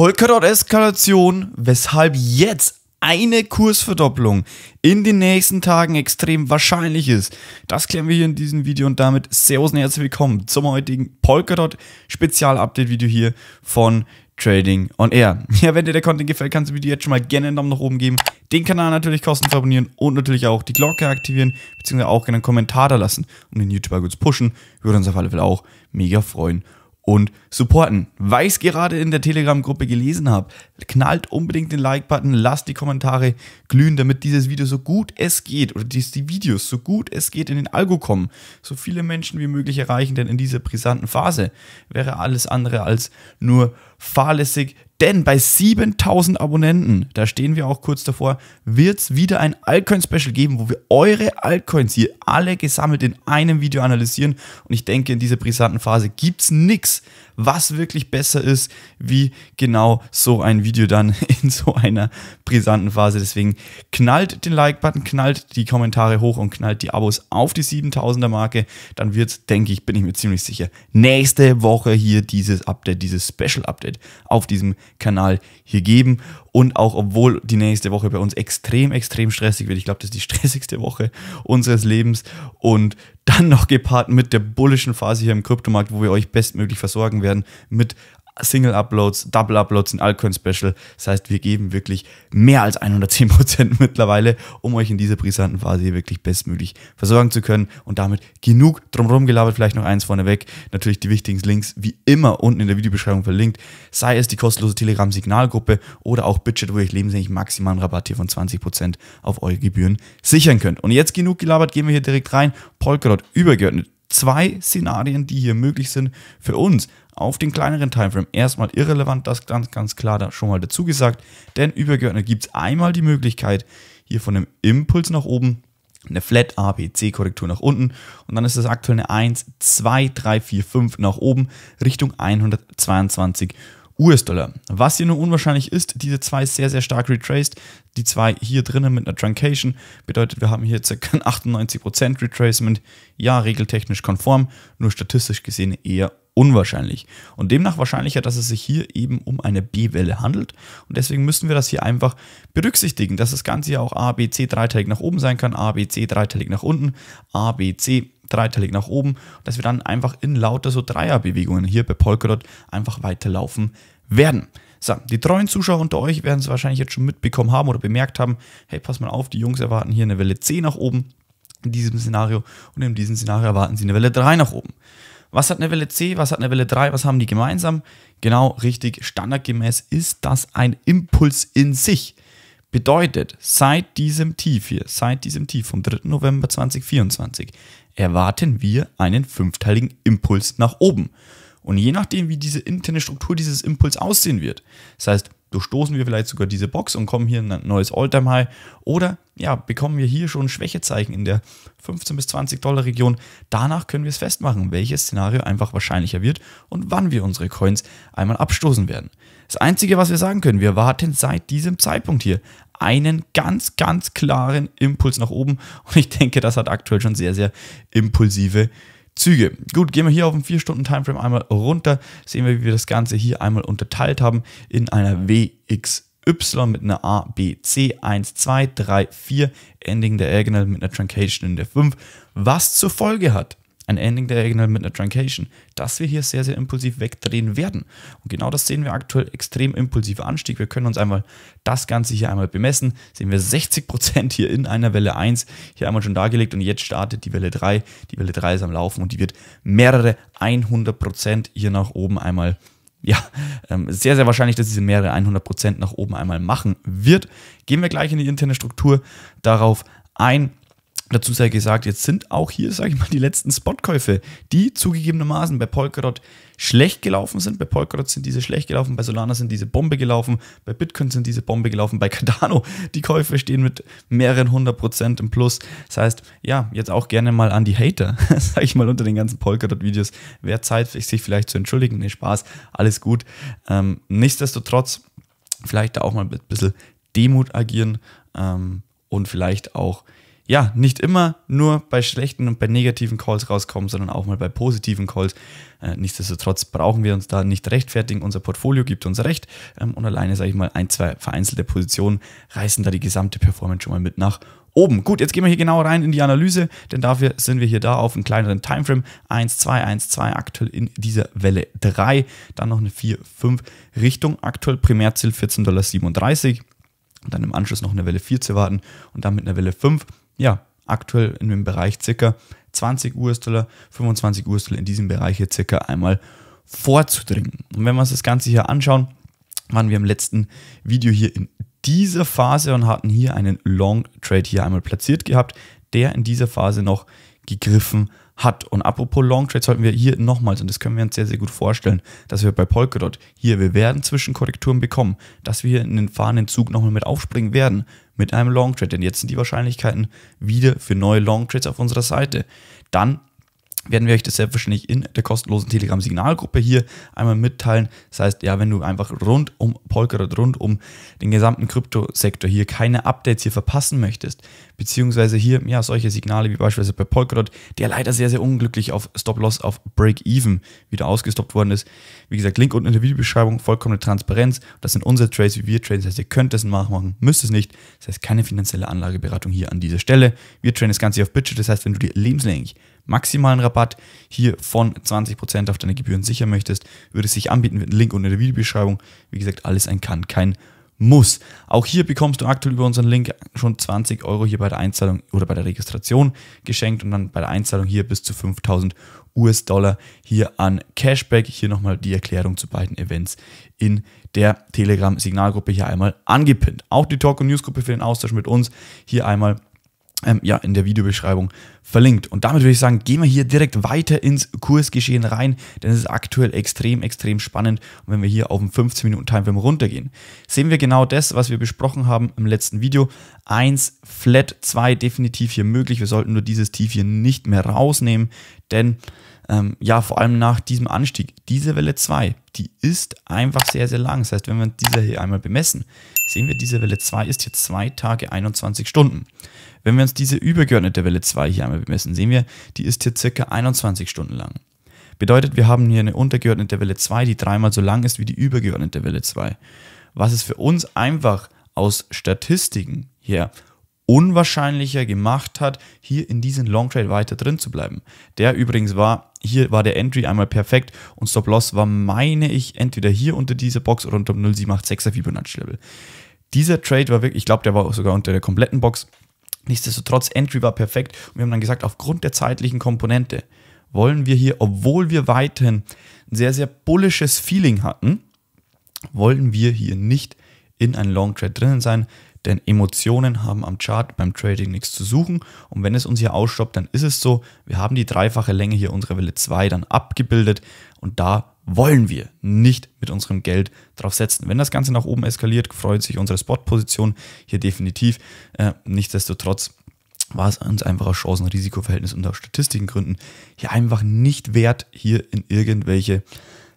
Polkadot-Eskalation, weshalb jetzt eine Kursverdopplung in den nächsten Tagen extrem wahrscheinlich ist. Das klären wir hier in diesem Video und damit Servus und herzlich willkommen zum heutigen Polkadot Spezial-Update-Video hier von Trading on Air. Ja, wenn dir der Content gefällt, kannst du mir jetzt schon mal gerne einen Daumen nach oben geben, den Kanal natürlich kostenlos abonnieren und natürlich auch die Glocke aktivieren, beziehungsweise auch gerne einen Kommentar da lassen, um den YouTuber gut zu pushen. Würde uns auf alle Fälle auch mega freuen und supporten. Weil ich es gerade in der Telegram-Gruppe gelesen habe, knallt unbedingt den Like-Button, lasst die Kommentare glühen, damit dieses Video so gut es geht oder die, die Videos so gut es geht in den Algo kommen. So viele Menschen wie möglich erreichen, denn in dieser brisanten Phase wäre alles andere als nur fahrlässig, denn bei 7000 Abonnenten, da stehen wir auch kurz davor, wird es wieder ein Altcoin-Special geben, wo wir eure Altcoins hier alle gesammelt in einem Video analysieren. Und ich denke, in dieser brisanten Phase gibt es nichts, was wirklich besser ist, wie genau so ein Video dann in so einer brisanten Phase. Deswegen knallt den Like-Button, knallt die Kommentare hoch und knallt die Abos auf die 7000er-Marke. Dann wird's, denke ich, bin ich mir ziemlich sicher, nächste Woche hier dieses Update, dieses Special-Update auf diesem Kanal hier geben. Und auch obwohl die nächste Woche bei uns extrem, extrem stressig wird. Ich glaube, das ist die stressigste Woche unseres Lebens. Und dann noch gepaart mit der bullischen Phase hier im Kryptomarkt, wo wir euch bestmöglich versorgen werden mit Single-Uploads, Double-Uploads, ein Altcoin-Special. Das heißt, wir geben wirklich mehr als 110% mittlerweile, um euch in dieser brisanten Phase hier wirklich bestmöglich versorgen zu können und damit genug drumherum gelabert. Vielleicht noch eins vorneweg. Natürlich die wichtigsten Links wie immer unten in der Videobeschreibung verlinkt. Sei es die kostenlose Telegram-Signalgruppe oder auch Budget, wo ihr euch lebenslänglich maximalen Rabatt hier von 20% auf eure Gebühren sichern könnt. Und jetzt genug gelabert, gehen wir hier direkt rein. Polkadot übergeordnet zwei Szenarien, die hier möglich sind für uns auf den kleineren Timeframe. Erstmal irrelevant, das ganz, ganz klar da schon mal dazu gesagt, denn übergeordnet gibt es einmal die Möglichkeit, hier von einem Impuls nach oben eine Flat abc Korrektur nach unten und dann ist das aktuell eine 1, 2, 3, 4, 5 nach oben Richtung 122 US-Dollar. Was hier nur unwahrscheinlich ist, diese zwei sehr, sehr stark retraced. Die zwei hier drinnen mit einer Truncation bedeutet, wir haben hier ca. 98% Retracement. Ja, regeltechnisch konform, nur statistisch gesehen eher unwahrscheinlich. Und demnach wahrscheinlicher, dass es sich hier eben um eine B-Welle handelt. Und deswegen müssen wir das hier einfach berücksichtigen, dass das Ganze ja auch A, B, C dreiteilig nach oben sein kann, A, B, C dreiteilig nach unten, A, B, C dreiteilig nach oben, dass wir dann einfach in lauter so Dreierbewegungen hier bei Polkadot einfach weiterlaufen werden. So, die treuen Zuschauer unter euch werden es wahrscheinlich jetzt schon mitbekommen haben oder bemerkt haben, hey, pass mal auf, die Jungs erwarten hier eine Welle C nach oben in diesem Szenario und in diesem Szenario erwarten sie eine Welle 3 nach oben. Was hat eine Welle C, was hat eine Welle 3, was haben die gemeinsam? Genau, richtig, standardgemäß ist das ein Impuls in sich. Bedeutet, seit diesem Tief hier, seit diesem Tief vom 3. November 2024, erwarten wir einen fünfteiligen Impuls nach oben. Und je nachdem, wie diese interne Struktur dieses Impuls aussehen wird, das heißt, durchstoßen wir vielleicht sogar diese Box und kommen hier in ein neues Alltime High oder ja, bekommen wir hier schon Schwächezeichen in der 15 bis 20 Dollar Region. Danach können wir es festmachen, welches Szenario einfach wahrscheinlicher wird und wann wir unsere Coins einmal abstoßen werden. Das einzige, was wir sagen können, wir warten seit diesem Zeitpunkt hier einen ganz, ganz klaren Impuls nach oben und ich denke, das hat aktuell schon sehr, sehr impulsive Züge. Gut, gehen wir hier auf den 4-Stunden-Timeframe einmal runter, sehen wir, wie wir das Ganze hier einmal unterteilt haben in einer WX. Y mit einer A, B, C, 1, 2, 3, 4, Ending der Diagonal mit einer Truncation in der 5, was zur Folge hat, ein Ending Diagonal mit einer Truncation, dass wir hier sehr, sehr impulsiv wegdrehen werden. Und genau das sehen wir aktuell, extrem impulsiver Anstieg. Wir können uns einmal das Ganze hier einmal bemessen. Sehen wir 60% hier in einer Welle 1, hier einmal schon dargelegt und jetzt startet die Welle 3. Die Welle 3 ist am Laufen und die wird mehrere 100% hier nach oben einmal ja, ähm, sehr, sehr wahrscheinlich, dass diese mehrere 100% nach oben einmal machen wird. Gehen wir gleich in die interne Struktur darauf ein. Dazu sei gesagt, jetzt sind auch hier, sage ich mal, die letzten Spotkäufe, die zugegebenermaßen bei Polkadot schlecht gelaufen sind. Bei Polkadot sind diese schlecht gelaufen, bei Solana sind diese Bombe gelaufen, bei Bitcoin sind diese Bombe gelaufen, bei Cardano die Käufe stehen mit mehreren hundert Prozent im Plus. Das heißt, ja, jetzt auch gerne mal an die Hater, sage ich mal, unter den ganzen Polkadot-Videos. Wäre Zeit, sich vielleicht zu entschuldigen, nee, Spaß, alles gut. Ähm, nichtsdestotrotz, vielleicht da auch mal mit ein bisschen Demut agieren ähm, und vielleicht auch ja, nicht immer nur bei schlechten und bei negativen Calls rauskommen, sondern auch mal bei positiven Calls. Äh, nichtsdestotrotz brauchen wir uns da nicht rechtfertigen. Unser Portfolio gibt uns recht ähm, und alleine, sage ich mal, ein, zwei vereinzelte Positionen reißen da die gesamte Performance schon mal mit nach oben. Gut, jetzt gehen wir hier genau rein in die Analyse, denn dafür sind wir hier da auf einem kleineren Timeframe. 1, 2, 1, 2 aktuell in dieser Welle 3. Dann noch eine 4, 5 Richtung. Aktuell Primärziel 14,37 Dollar. Und dann im Anschluss noch eine Welle 4 zu warten und dann mit einer Welle 5 ja, aktuell in dem Bereich circa 20 US-Dollar, 25 US-Dollar in diesem Bereich hier circa einmal vorzudringen. Und wenn wir uns das Ganze hier anschauen, waren wir im letzten Video hier in dieser Phase und hatten hier einen Long Trade hier einmal platziert gehabt, der in dieser Phase noch gegriffen hat hat. Und apropos Long Trades sollten wir hier nochmals, und das können wir uns sehr, sehr gut vorstellen, dass wir bei Polkadot hier, wir werden Zwischenkorrekturen bekommen, dass wir in den fahrenden Zug nochmal mit aufspringen werden mit einem Long Trade. Denn jetzt sind die Wahrscheinlichkeiten wieder für neue Long Trades auf unserer Seite. Dann werden wir euch das selbstverständlich in der kostenlosen Telegram-Signalgruppe hier einmal mitteilen. Das heißt, ja, wenn du einfach rund um Polkadot, rund um den gesamten Kryptosektor hier keine Updates hier verpassen möchtest, beziehungsweise hier, ja, solche Signale wie beispielsweise bei Polkadot, der leider sehr, sehr unglücklich auf Stop-Loss, auf Break-Even wieder ausgestoppt worden ist. Wie gesagt, Link unten in der Videobeschreibung, vollkommene Transparenz. Das sind unsere Trades, wie wir traden. Das heißt, ihr könnt das nachmachen, müsst es nicht. Das heißt, keine finanzielle Anlageberatung hier an dieser Stelle. Wir traden das Ganze hier auf Budget. Das heißt, wenn du dir lebenslänglich maximalen Rabatt hier von 20% auf deine Gebühren sichern möchtest, würde es sich anbieten mit einem Link unten in der Videobeschreibung. Wie gesagt, alles ein Kann, kein muss. Auch hier bekommst du aktuell über unseren Link schon 20 Euro hier bei der Einzahlung oder bei der Registration geschenkt und dann bei der Einzahlung hier bis zu 5000 US-Dollar hier an Cashback. Hier nochmal die Erklärung zu beiden Events in der Telegram-Signalgruppe hier einmal angepinnt. Auch die Talk- und News-Gruppe für den Austausch mit uns hier einmal ähm, ja, in der Videobeschreibung verlinkt. Und damit würde ich sagen, gehen wir hier direkt weiter ins Kursgeschehen rein, denn es ist aktuell extrem, extrem spannend. Und wenn wir hier auf einen 15-Minuten-Timeframe runtergehen, sehen wir genau das, was wir besprochen haben im letzten Video. 1 flat, 2 definitiv hier möglich. Wir sollten nur dieses Tief hier nicht mehr rausnehmen, denn ähm, ja, vor allem nach diesem Anstieg, diese Welle 2, die ist einfach sehr, sehr lang. Das heißt, wenn wir diese hier einmal bemessen, sehen wir, diese Welle 2 ist hier 2 Tage 21 Stunden. Wenn wir uns diese übergeordnete Welle 2 hier einmal bemessen, sehen wir, die ist hier circa 21 Stunden lang. Bedeutet, wir haben hier eine untergeordnete Welle 2, die dreimal so lang ist wie die übergeordnete Welle 2. Was es für uns einfach aus Statistiken her unwahrscheinlicher gemacht hat, hier in diesem Long Trade weiter drin zu bleiben. Der übrigens war hier war der Entry einmal perfekt und Stop Loss war, meine ich, entweder hier unter dieser Box oder unter dem 0786er Fibonacci Level. Dieser Trade war wirklich, ich glaube, der war sogar unter der kompletten Box. Nichtsdestotrotz, Entry war perfekt und wir haben dann gesagt, aufgrund der zeitlichen Komponente wollen wir hier, obwohl wir weiterhin ein sehr, sehr bullisches Feeling hatten, wollen wir hier nicht in einen Long Trade drinnen sein. Denn Emotionen haben am Chart beim Trading nichts zu suchen. Und wenn es uns hier ausstoppt, dann ist es so, wir haben die dreifache Länge hier unserer Welle 2 dann abgebildet und da wollen wir nicht mit unserem Geld drauf setzen. Wenn das Ganze nach oben eskaliert, freut sich unsere Spot-Position hier definitiv. Äh, nichtsdestotrotz war es uns einfach aus Chancen-Risikoverhältnis und aus Statistikengründen hier einfach nicht wert, hier in irgendwelche,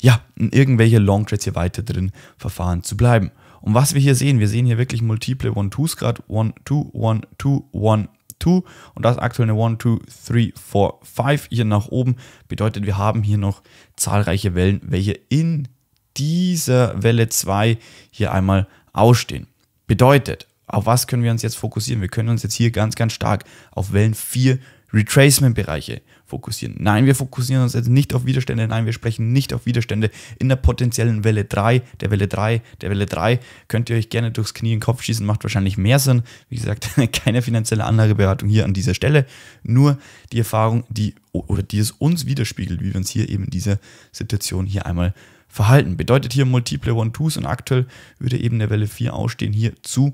ja, in irgendwelche Long Trades hier weiter drin verfahren zu bleiben. Und was wir hier sehen, wir sehen hier wirklich multiple One-Twos gerade. One, two, one, two, one, two. Und das aktuell eine One, two, three, four, five hier nach oben. Bedeutet, wir haben hier noch zahlreiche Wellen, welche in dieser Welle 2 hier einmal ausstehen. Bedeutet, auf was können wir uns jetzt fokussieren? Wir können uns jetzt hier ganz, ganz stark auf Wellen 4 Retracement-Bereiche fokussieren. Nein, wir fokussieren uns jetzt nicht auf Widerstände, nein, wir sprechen nicht auf Widerstände. In der potenziellen Welle 3, der Welle 3, der Welle 3 könnt ihr euch gerne durchs Knie in den Kopf schießen, macht wahrscheinlich mehr Sinn. Wie gesagt, keine finanzielle Anlageberatung hier an dieser Stelle, nur die Erfahrung, die oder die es uns widerspiegelt, wie wir uns hier eben in dieser Situation hier einmal verhalten. Bedeutet hier multiple One-Twos und aktuell würde eben der Welle 4 ausstehen, hier zu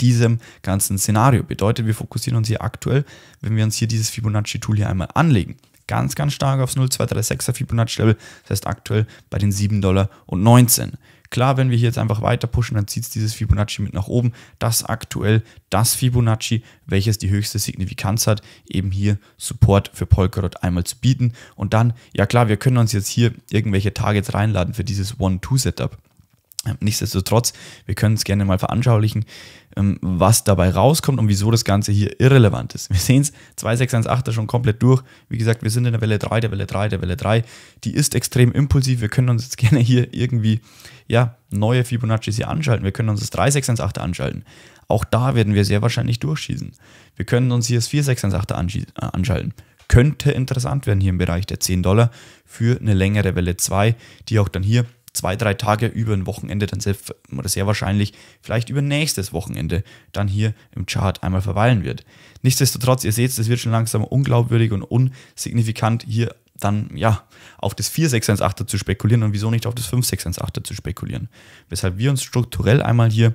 diesem ganzen Szenario. Bedeutet, wir fokussieren uns hier aktuell, wenn wir uns hier dieses Fibonacci-Tool hier einmal anlegen, ganz, ganz stark aufs 0,236er Fibonacci-Level, das heißt aktuell bei den 7,19 Dollar Klar, wenn wir hier jetzt einfach weiter pushen, dann zieht es dieses Fibonacci mit nach oben. Das aktuell, das Fibonacci, welches die höchste Signifikanz hat, eben hier Support für Polkadot einmal zu bieten. Und dann, ja klar, wir können uns jetzt hier irgendwelche Targets reinladen für dieses One-Two-Setup. Nichtsdestotrotz, wir können es gerne mal veranschaulichen, ähm, was dabei rauskommt und wieso das Ganze hier irrelevant ist. Wir sehen es, 2618 schon komplett durch. Wie gesagt, wir sind in der Welle 3, der Welle 3, der Welle 3. Die ist extrem impulsiv. Wir können uns jetzt gerne hier irgendwie ja, neue Fibonacci hier anschalten. Wir können uns das 3618 anschalten. Auch da werden wir sehr wahrscheinlich durchschießen. Wir können uns hier das 4618 äh, anschalten könnte interessant werden hier im Bereich der 10 Dollar für eine längere Welle 2, die auch dann hier zwei, drei Tage über ein Wochenende, dann sehr, oder sehr wahrscheinlich vielleicht über nächstes Wochenende dann hier im Chart einmal verweilen wird. Nichtsdestotrotz, ihr seht, es wird schon langsam unglaubwürdig und unsignifikant hier dann ja auf das 4618 zu spekulieren und wieso nicht auf das 5618 zu spekulieren. Weshalb wir uns strukturell einmal hier,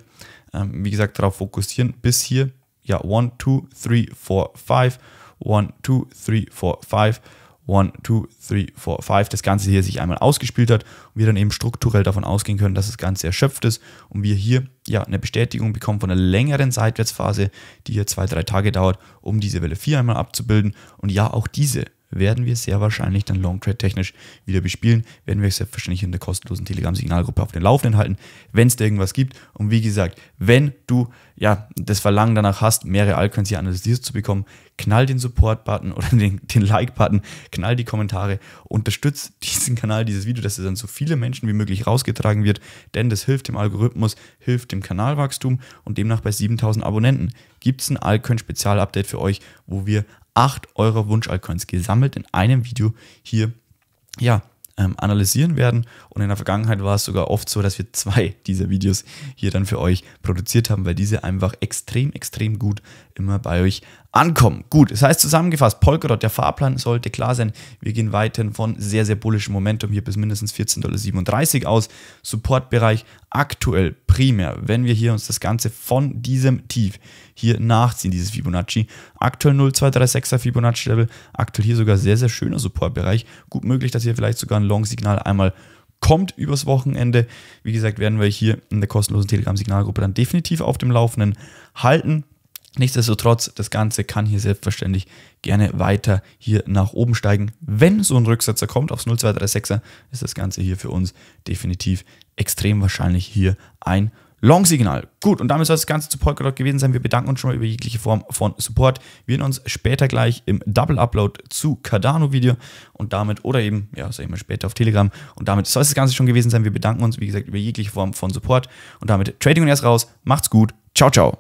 ähm, wie gesagt, darauf fokussieren, bis hier, ja, 1, 2, 3, 4, 5, 1, 2, 3, 4, 5 1, 2, 3, 4, 5, das Ganze hier sich einmal ausgespielt hat und wir dann eben strukturell davon ausgehen können, dass das Ganze erschöpft ist und wir hier ja eine Bestätigung bekommen von einer längeren Seitwärtsphase, die hier zwei, drei Tage dauert, um diese Welle 4 einmal abzubilden. Und ja, auch diese werden wir sehr wahrscheinlich dann Long Trade technisch wieder bespielen. Werden wir selbstverständlich in der kostenlosen Telegram-Signalgruppe auf den Laufenden halten, wenn es da irgendwas gibt. Und wie gesagt, wenn du ja das Verlangen danach hast, mehrere Altcoins hier analysiert zu bekommen, knall den Support-Button oder den, den Like-Button, knall die Kommentare, unterstützt diesen Kanal, dieses Video, dass es dann so viele Menschen wie möglich rausgetragen wird, denn das hilft dem Algorithmus, hilft dem Kanalwachstum und demnach bei 7000 Abonnenten gibt es ein Altcoin-Spezial-Update für euch, wo wir acht eurer Wunsch-Altcoins gesammelt in einem Video hier ja, ähm, analysieren werden. Und in der Vergangenheit war es sogar oft so, dass wir zwei dieser Videos hier dann für euch produziert haben, weil diese einfach extrem, extrem gut immer bei euch ankommen. Gut, das heißt zusammengefasst, Polkadot, der Fahrplan sollte klar sein. Wir gehen weiterhin von sehr, sehr bullischem Momentum hier bis mindestens 14,37 Dollar aus. Supportbereich aktuell primär, wenn wir hier uns das Ganze von diesem Tief hier nachziehen, dieses Fibonacci. Aktuell 0,236er Fibonacci-Level, aktuell hier sogar sehr, sehr schöner Supportbereich. Gut möglich, dass hier vielleicht sogar ein Long-Signal einmal kommt übers Wochenende. Wie gesagt, werden wir hier in der kostenlosen Telegram-Signalgruppe dann definitiv auf dem Laufenden halten. Nichtsdestotrotz, das Ganze kann hier selbstverständlich gerne weiter hier nach oben steigen. Wenn so ein Rücksetzer kommt aufs 0236er, ist das Ganze hier für uns definitiv extrem wahrscheinlich hier ein Long-Signal. Gut, und damit soll das Ganze zu Polkadot gewesen sein. Wir bedanken uns schon mal über jegliche Form von Support. Wir sehen uns später gleich im Double-Upload zu Cardano-Video und damit, oder eben, ja, sag ich mal später auf Telegram. Und damit soll das Ganze schon gewesen sein. Wir bedanken uns, wie gesagt, über jegliche Form von Support. Und damit Trading und erst raus. Macht's gut. Ciao, ciao.